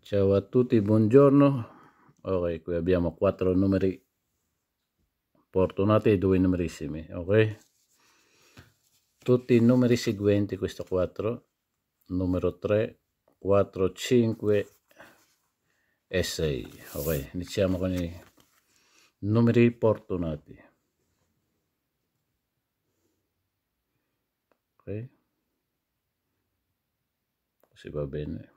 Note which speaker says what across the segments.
Speaker 1: ciao a tutti buongiorno ok qui abbiamo quattro numeri fortunati e due numerissimi ok tutti i numeri seguenti questo 4 numero 3 4 5 e 6 ok iniziamo con i numeri fortunati ok così va bene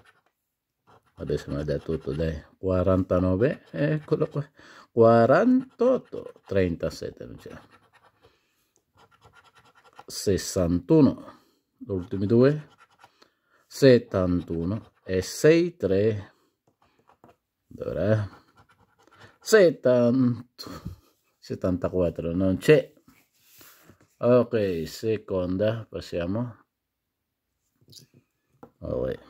Speaker 1: adesso mi ha dato tutto dai 49 eccolo qua 48 37 non c'è 61 gli ultimi due 71 e 63 dov'è 70 74 non c'è ok seconda passiamo oh, allora.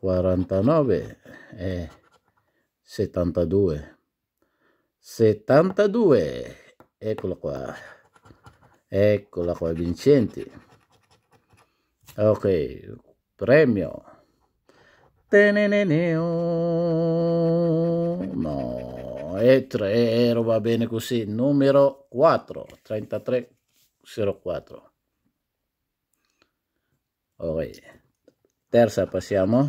Speaker 1: 49 e 72 72 eccolo qua eccola qua vincenti ok premio Teneneo. no e 3 euro va bene così numero 4 3304 ok terza passiamo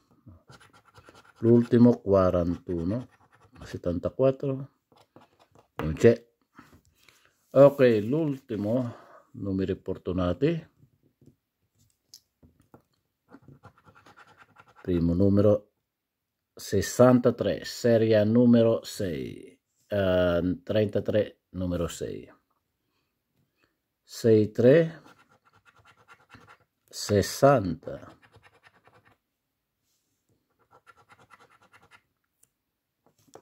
Speaker 1: l'ultimo 41 74 non c'è ok l'ultimo numeri fortunati primo numero 63 serie numero 6 uh, 33 numero 6 63 60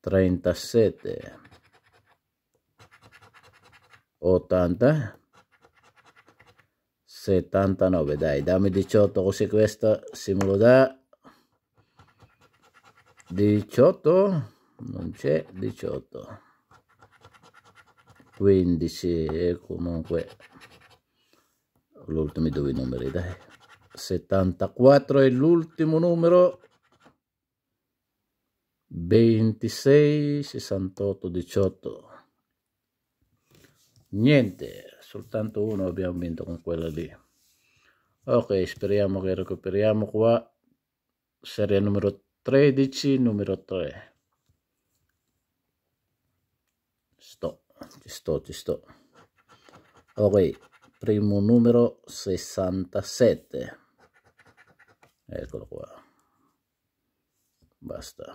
Speaker 1: 37 80 79 dai dammi 18 così questa si me lo dà 18 non c'è 18 15 e comunque l'ultimo due numeri dai 74 è l'ultimo numero 26 68 18 niente soltanto uno abbiamo vinto con quella lì ok speriamo che recuperiamo qua serie numero 13 numero 3 sto ci sto ci sto ok primo numero 67 eccolo qua basta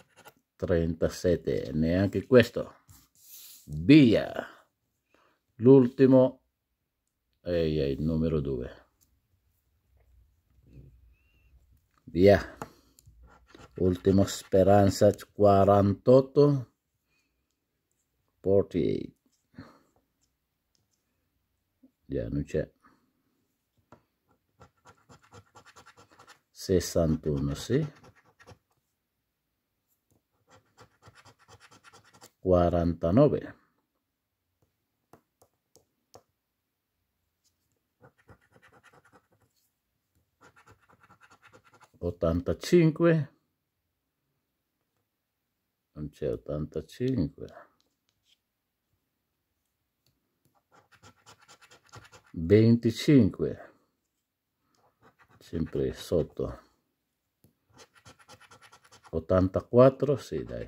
Speaker 1: 37 neanche questo via l'ultimo e il numero 2 via ultima speranza 48 48 già non c'è 61 sì 49 Ottantacinque, non c'è 85 25 sempre sotto ottantaquattro, sì dai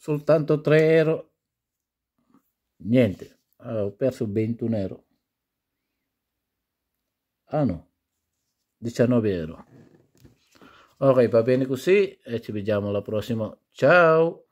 Speaker 1: soltanto 3 euro niente allora, ho perso 21 euro ah no 19 euro ok va bene così e ci vediamo alla prossima ciao